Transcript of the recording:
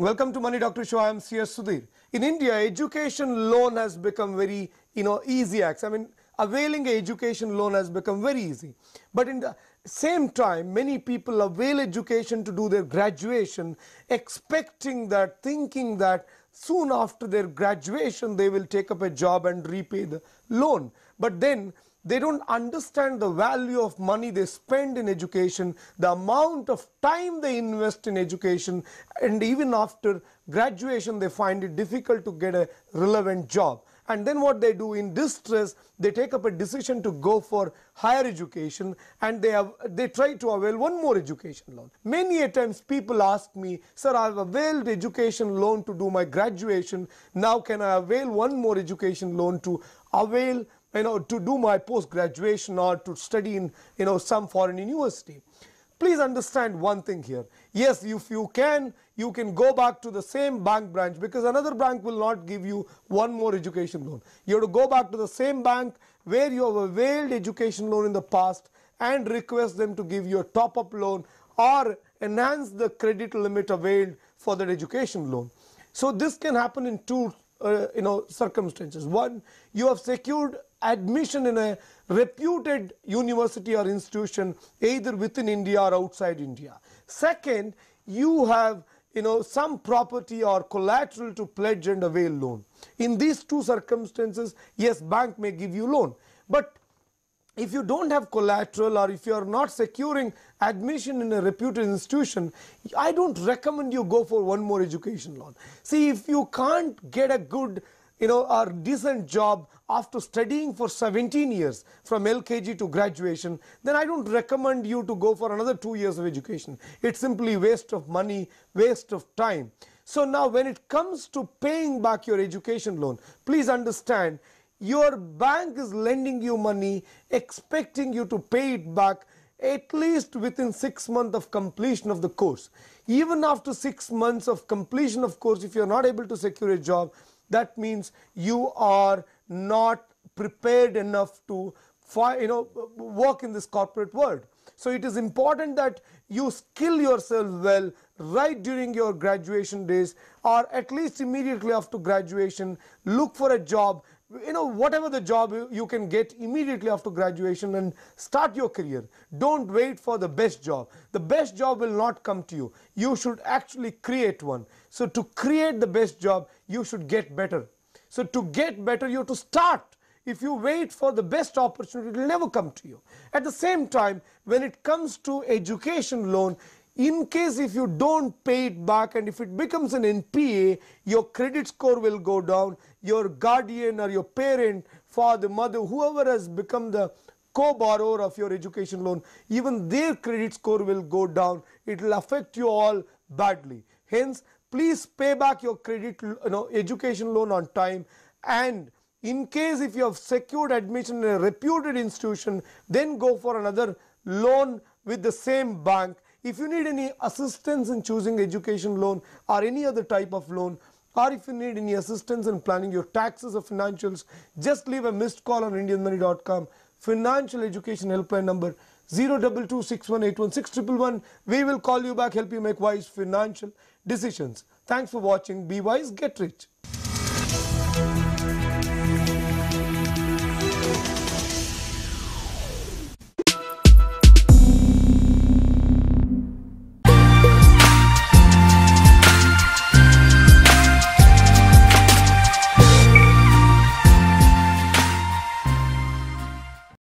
Welcome to Money Doctor Show. I am C.S. Sudhir. In India, education loan has become very, you know, easy access. I mean, availing education loan has become very easy. But in the same time, many people avail education to do their graduation, expecting that, thinking that soon after their graduation, they will take up a job and repay the loan. But then they don't understand the value of money they spend in education, the amount of time they invest in education, and even after graduation, they find it difficult to get a relevant job. And then what they do in distress, they take up a decision to go for higher education and they, have, they try to avail one more education loan. Many a times people ask me, sir, I have availed education loan to do my graduation. Now can I avail one more education loan to avail you know, to do my post-graduation or to study in, you know, some foreign university. Please understand one thing here. Yes, if you can, you can go back to the same bank branch because another bank will not give you one more education loan. You have to go back to the same bank where you have availed education loan in the past and request them to give you a top-up loan or enhance the credit limit availed for that education loan. So this can happen in two uh, you know circumstances. One, you have secured admission in a reputed university or institution either within India or outside India. Second, you have you know some property or collateral to pledge and avail loan. In these two circumstances, yes bank may give you loan, but if you don't have collateral or if you are not securing admission in a reputed institution, I don't recommend you go for one more education loan. See, if you can't get a good you know, a decent job after studying for 17 years from LKG to graduation, then I don't recommend you to go for another two years of education. It's simply waste of money, waste of time. So now when it comes to paying back your education loan, please understand your bank is lending you money expecting you to pay it back at least within 6 months of completion of the course. Even after 6 months of completion of course, if you are not able to secure a job, that means you are not prepared enough to you know work in this corporate world. So, it is important that you skill yourself well right during your graduation days or at least immediately after graduation look for a job you know whatever the job you, can get immediately after graduation and start your career don't wait for the best job the best job will not come to you you should actually create one so to create the best job you should get better so to get better you have to start if you wait for the best opportunity it will never come to you at the same time when it comes to education loan in case if you don't pay it back and if it becomes an NPA, your credit score will go down, your guardian or your parent, father, mother, whoever has become the co-borrower of your education loan, even their credit score will go down. It will affect you all badly. Hence, please pay back your credit, you know, education loan on time and in case if you have secured admission in a reputed institution, then go for another loan with the same bank if you need any assistance in choosing education loan or any other type of loan, or if you need any assistance in planning your taxes or financials, just leave a missed call on IndianMoney.com. Financial Education Helpline number 02261816111. We will call you back, help you make wise financial decisions. Thanks for watching. Be wise, get rich.